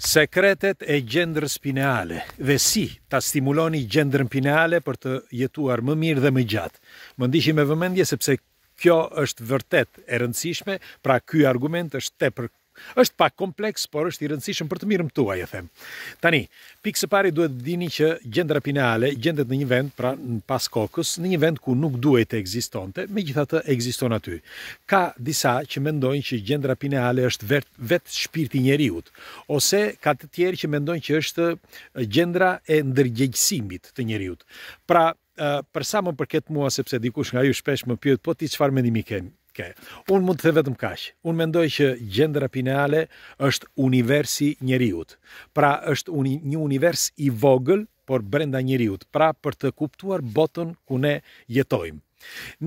Sekretet e gjendrës pineale dhe si ta stimuloni gjendrën pineale për të jetuar më mirë dhe më gjatë. Më ndishim e vëmendje sepse kjo është vërtet e rëndësishme, pra kjo argument është te për është pak kompleks, por është i rëndësishëm për të më tua, e them. Tani, pikë së pari duhet dini që gjendra pineale gjendet në një vend, pra në pas kokës, në një vend ku nuk duhet të egzistonte, me gjitha të egziston aty. Ka disa që mendojnë që gjendra pineale është vetë shpirti njeriut, ose ka të tjerë që mendojnë që është gjendra e ndërgjegjësimit të njeriut. Pra, për sa më përket mua, sepse dikush nga ju shpesh më pyet, po ti qëfar mendimi kemë? ke. Unë mund të the vetëm kash, unë mendoj që gjendra pineale është universi njeriut, pra është një univers i vogël, por brenda njeriut, pra për të kuptuar botën ku ne jetojmë.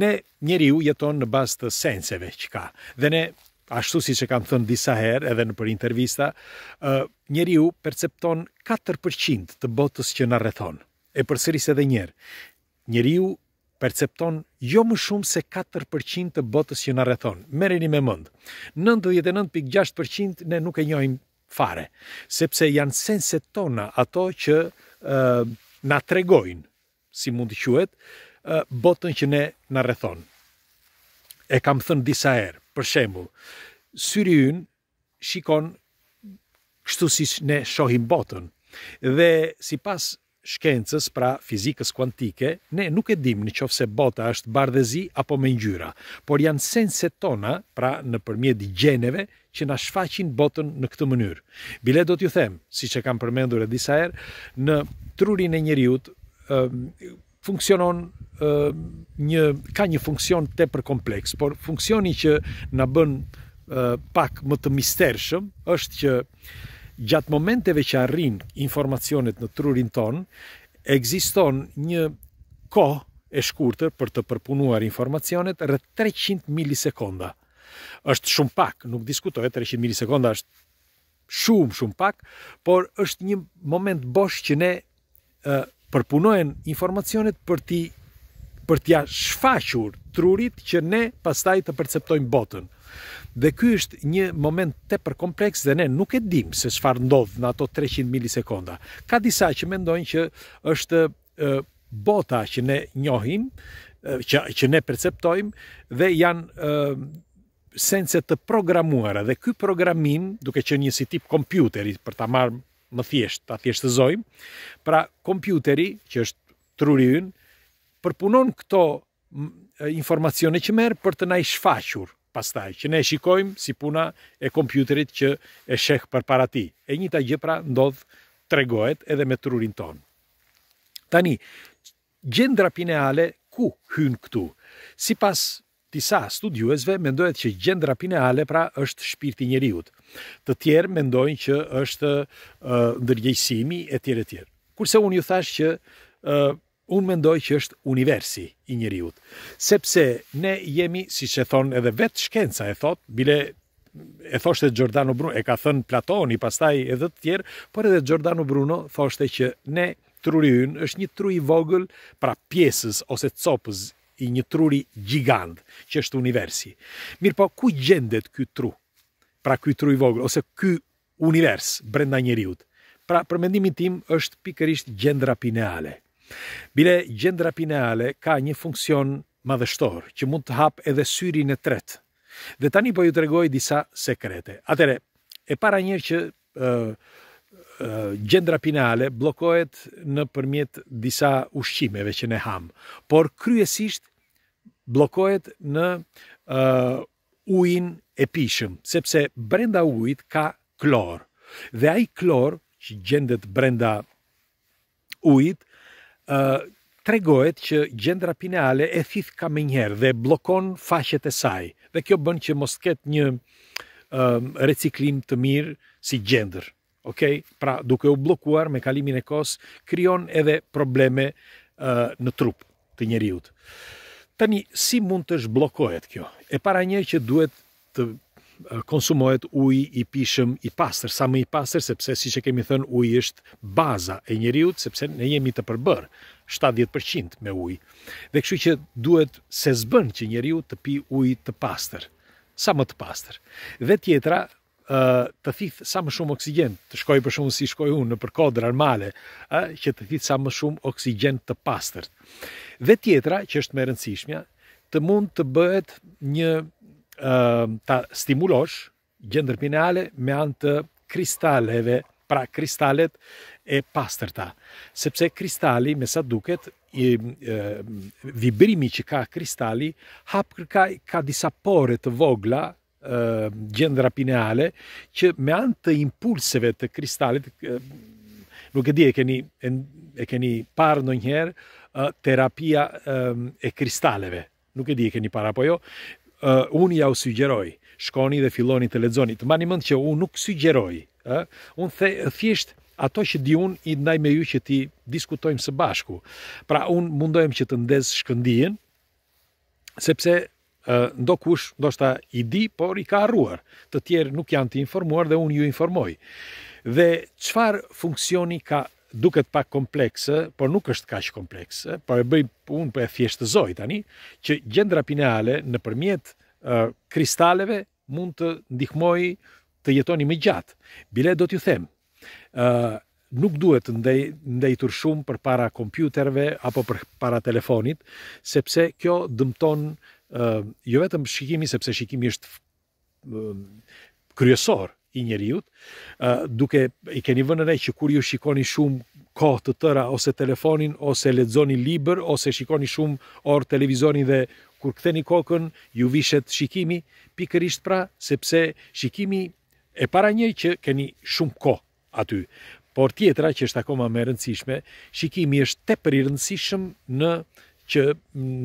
Ne njeriu jeton në bazë të senseve që ka, dhe ne, ashtu si që kam thënë disa herë edhe në për intervista, njeriu percepton 4% të botës që në rethonë, e përsëris edhe njerë. Njeriu percepton jo më shumë se 4% të botës që në rrethon. Merini me mund. 99.6% ne nuk e njohim fare, sepse janë senset tona ato që uh, na tregojnë, si mund të quet, uh, botën që ne na rrethon. E kam thënë disa herë, për shembull, syri ynë shikon kështu si ne shohim botën dhe si pas shkencës, pra fizikës kuantike, ne nuk e dim një qofë se bota është bardhezi apo me ngjyra, por janë sense tona, pra në përmjet i gjeneve, që na shfaqin botën në këtë mënyrë. Bile do t'ju them, si që kam përmendur e disa erë, në trurin e njëriut, funksionon një ka një funksion tepër kompleks, por funksioni që na bën pak më të mistershëm është që gjatë momenteve që arrin informacionet në trurin ton, egziston një kohë e shkurtër për të përpunuar informacionet rreth 300 milisekonda. Është shumë pak, nuk diskutohet 300 milisekonda është shumë shumë pak, por është një moment bosh që ne përpunojmë informacionet për ti për t'ja shfaqur trurit që ne pastaj të perceptojmë botën. Dhe ky është një moment tepër kompleks dhe ne nuk e dim se çfarë ndodh në ato 300 milisekonda. Ka disa që mendojnë që është bota që ne njohim, që që ne perceptojmë dhe janë sense të programuara dhe ky programim, duke qenë një si tip kompjuteri për ta marrë më thjesht, ta thjeshtëzojmë, pra kompjuteri që është truri ynë përpunon këto informacione që merë për të na i shfaqur pastaj, që ne shikojmë si puna e kompjuterit që e shekë për para ti. E njëta gjepra ndodhë tregohet edhe me trurin tonë. Tani, gjendra pineale ku hynë këtu? Si pas disa studiuesve, mendojt që gjendra pineale pra është shpirti njeriut. Të tjerë mendojnë që është uh, ndërgjejsimi e tjere tjere. Kurse unë ju thash që unë mendoj që është universi i njëriut, sepse ne jemi, si që thonë edhe vetë shkenca e thotë, bile e thoshte Giordano Bruno, e ka thënë Platon i pastaj edhe të tjerë, por edhe Giordano Bruno thoshte që ne truri ynë është një tru i vogël pra pjesës ose copës i një truri gjigant që është universi. Mirë po, ku gjendet ky tru? Pra ky tru i vogël, ose ky univers brenda njerëzit Pra, për mendimin tim, është pikërisht gjendra pineale. Bile gjendra pineale ka një funksion madhështor që mund të hap edhe syrin e tret. Dhe tani po ju të regoj disa sekrete. Atere, e para njërë që uh, uh, gjendra pineale blokohet në përmjet disa ushqimeve që ne ham, por kryesisht blokohet në uh, ujin e pishëm, sepse brenda ujit ka klor. Dhe ai klor që gjendet brenda ujit, tregohet që gjendra pineale e thith ka me njerë dhe blokon faqet e saj. Dhe kjo bën që mos ket një uh, reciklim të mirë si gjendër. Okay? Pra duke u blokuar me kalimin e kos, krijon edhe probleme uh, në trup të njeriut. Tani, si mund të zhbllokohet kjo? E para një që duhet të konsumohet uj i pishëm i pasër, sa më i pasër, sepse si që kemi thënë uj është baza e njeriu, sepse ne jemi të përbërë 70% me uj. Dhe kështu që duhet se zbën që njeriu të pi uj të pasër, sa më të pasër. Dhe tjetra, të thithë sa më shumë oksigen, të shkoj për shumë si shkoj unë në përkodrë armale, që të thithë sa më shumë oksigen të pasër. Dhe tjetra, që është me rëndësishmja, të mund të bëhet një ta stimulosh gjendër pineale me anë të kristaleve, pra kristalet e pastërta. Sepse kristali, me sa duket, i vibrimi që ka kristali, hap kërka ka disa pore të vogla gjendra pineale, që me anë të impulseve të kristalit, nuk e di e keni parë në njëherë, terapia e kristaleve. Nuk e di e keni para, po jo, uh, unë ja u sugjeroj, shkoni dhe filloni të ledzoni, të ma një mëndë që unë nuk sugjeroj, uh, unë the, thjesht ato që di unë i ndaj me ju që ti diskutojmë së bashku. Pra unë mundojmë që të ndezë shkëndijen, sepse uh, ndo kush, ndo shta i di, por i ka arruar, të tjerë nuk janë të informuar dhe unë ju informoj. Dhe qëfar funksioni ka duket pak komplekse, por nuk është kaq komplekse, por e bëj punë për po e thjeshtëzoj tani, që gjendra pineale në përmjet kristaleve mund të ndihmoj të jetoni më gjatë. Bile do t'ju them, uh, nuk duhet të ndej, ndejtur shumë për para kompjuterve apo për para telefonit, sepse kjo dëmton uh, jo vetëm shikimi, sepse shikimi është uh, kryesor, i njeriu, uh, duke i keni vënë re që kur ju shikoni shumë kohë të tëra ose telefonin ose lexoni libër ose shikoni shumë orë televizionin dhe kur ktheni kokën ju vishet shikimi pikërisht pra sepse shikimi e para një që keni shumë kohë aty. Por tjetra që është akoma më e rëndësishme, shikimi është tepër i rëndësishëm në që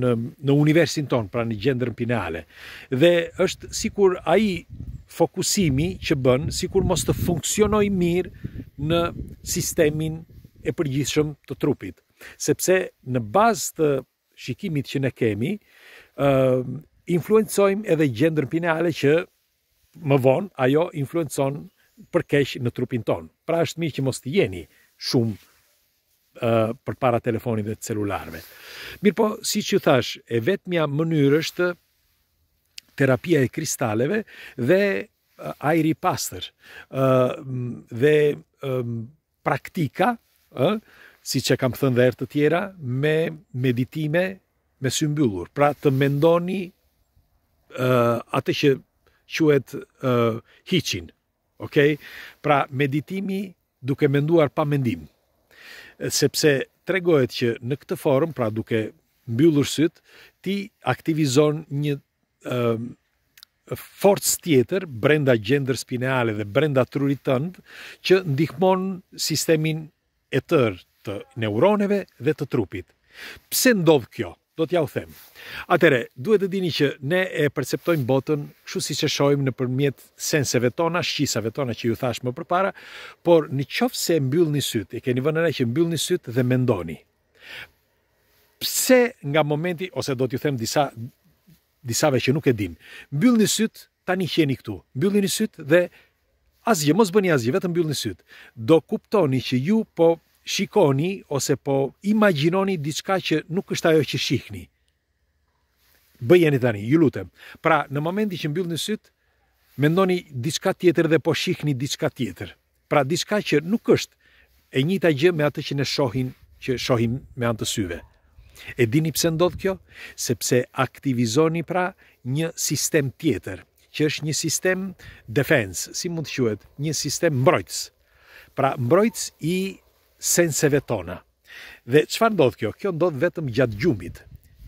në në universin ton, pra në gjendrën pineale. Dhe është sikur ai fokusimi që bën sikur mos të funksionoj mirë në sistemin e përgjithshëm të trupit. Sepse në bazë të shikimit që ne kemi, ë uh, influencojmë edhe gjendrën pineale që më vonë ajo influencon për keq në trupin ton. Pra është mirë që mos të jeni shumë uh, për para telefonit dhe celularëve. Mirë po, si që thash, e vetmja mënyrë është terapia e kristaleve dhe eh, ajri pastër. ë eh, dhe eh, praktika, ë si që kam thënë dhe erë të tjera, me meditime me symbullur. Pra të mendoni uh, atë që quet uh, hiqin. Okay? Pra meditimi duke menduar pa mendim. Sepse tregohet që në këtë formë, pra duke mbyllur sëtë, ti aktivizon një Ehm, forcë tjetër, brenda gjendër spineale dhe brenda trurit tëndë, që ndihmon sistemin e tërë të neuroneve dhe të trupit. Pse ndodhë kjo? Do t'ja u them. Atere, duhet të dini që ne e perceptojmë botën, kështu si që shojmë në përmjetë senseve tona, shqisave tona që ju thashë më përpara, por në qofë se mbyllë një sytë, e keni vënëre që mbyllë një sytë dhe mendoni. Pse nga momenti, ose do t'ju them disa disave që nuk e din. Mbyllni syt, tani jeni këtu. Mbyllni syt dhe asgjë mos bëni asgjë, vetëm mbyllni syt. Do kuptoni që ju po shikoni ose po imagjinoni diçka që nuk është ajo që shihni. Bëjeni tani, ju lutem. Pra, në momentin që mbyllni syt, mendoni diçka tjetër dhe po shihni diçka tjetër. Pra diçka që nuk është e njëjta gjë me atë që ne shohim, që shohim me anë të syve. E dini pse ndodh kjo? Sepse aktivizoni pra një sistem tjetër, që është një sistem defense, si mund të quhet, një sistem mbrojtës. Pra mbrojtës i senseve tona. Dhe çfarë ndodh kjo? Kjo ndodh vetëm gjatë gjumit.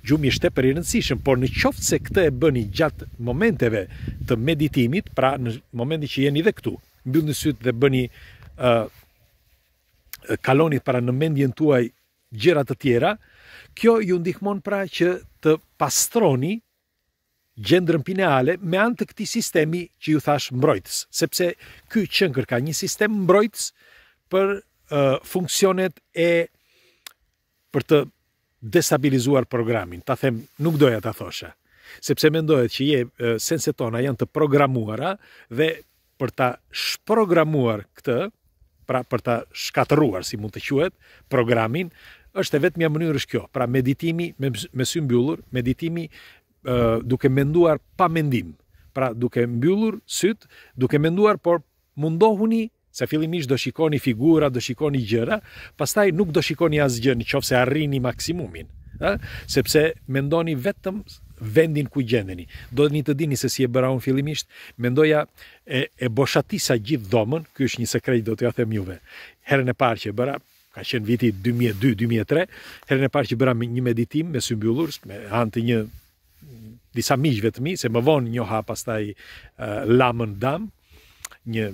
Gjumi është tepër i rëndësishëm, por në qoftë se këtë e bëni gjatë momenteve të meditimit, pra në momentin që jeni dhe këtu, mbyllni sytë dhe bëni ë uh, kaloni para në mendjen tuaj gjëra të tjera, Kjo ju ndihmon pra që të pastroni gjendrën pineale me anë të këti sistemi që ju thash mbrojtës, sepse ky qëngër ka një sistem mbrojtës për uh, funksionet e për të destabilizuar programin. Ta them, nuk doja ta thosha, sepse mendohet që je uh, tona janë të programuara dhe për ta shprogramuar këtë, pra për ta shkatëruar, si mund të quhet, programin, është e vetëmja mënyrë është kjo. Pra meditimi me, me sy mbyllur, meditimi e, duke menduar pa mendim. Pra duke mbyllur syt, duke menduar, por mundohuni se fillimisht do shikoni figura, do shikoni gjëra, pastaj nuk do shikoni asgjë në qofse arrini maksimumin, ë, sepse mendoni vetëm vendin ku gjendeni. Do të një të dini se si e bëra unë fillimisht, mendoja e, e boshatisa gjithë dhomën, kjo është një sekret do të ja them juve. Herën e parë që e bëra, ka qenë viti 2002-2003, herën e parë që bëra një meditim me symbiullur, me anë të një disa miqve të mi, se më vonë njoha pastaj uh, Lamën Dam, një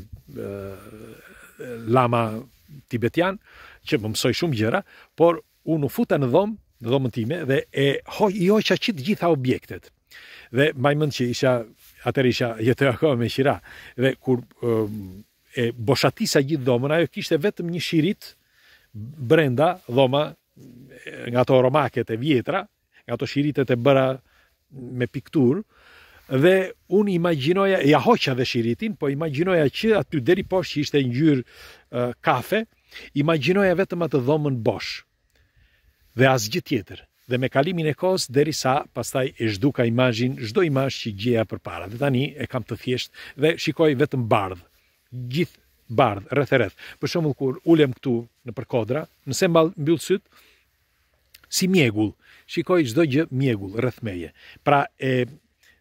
lama tibetian, që më mësoj shumë gjëra, por unë u futa në dhomë, në dhomën time, dhe e hoj, i hoqa qitë gjitha objektet. Dhe maj mëndë që isha, atër isha jetë e me shira, dhe kur e boshatisa gjithë dhomën, ajo kishte vetëm një shirit, brenda dhoma nga ato romaket e vjetra, nga ato shiritet e bëra me piktur, dhe unë imaginoja, ja hoqa dhe shiritin, po imaginoja që aty deri poshtë që ishte njërë kafe, imaginoja vetëm atë dhomën bosh, dhe asë gjithë tjetër, dhe me kalimin e kohës, deri sa, pastaj e zhduka imajin, zhdo imaj që gjeja për para, dhe tani e kam të thjesht, dhe shikoj vetëm bardhë, gjithë bardh, rreth e rreth. Për shembull kur ulem këtu në përkodra, nëse mbyll mbi syt, si mjegull, shikoj çdo gjë mjegull rreth meje. Pra e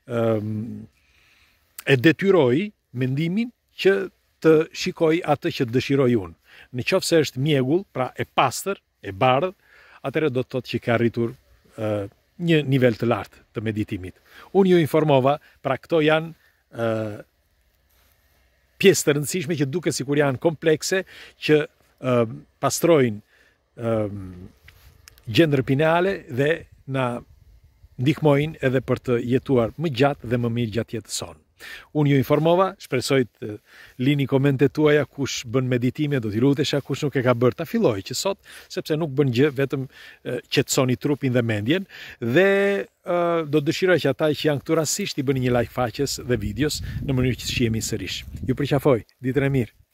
ëm e detyroj mendimin që të shikoj atë që dëshiroj unë. Në qoftë se është mjegull, pra e pastër, e bardh, atëherë do të thotë që ka arritur ë një nivel të lartë të meditimit. Unë ju informova, pra këto janë pjesë të rëndësishme që duke si kur janë komplekse që pastrojnë gjendrë pinale dhe në ndihmojnë edhe për të jetuar më gjatë dhe më mirë gjatë jetë sonë. Unë ju informova, shpresoj të lini komente tuaja kush bën meditime, do t'i lutesha kush nuk e ka bërë, ta filloj që sot, sepse nuk bën gjë, vetëm qetësoni trupin dhe mendjen dhe do të dëshiroj që ata që janë këtu rasisht i bëni një like faqes dhe videos në mënyrë që të shihemi sërish. Ju përqafoj, ditën e mirë.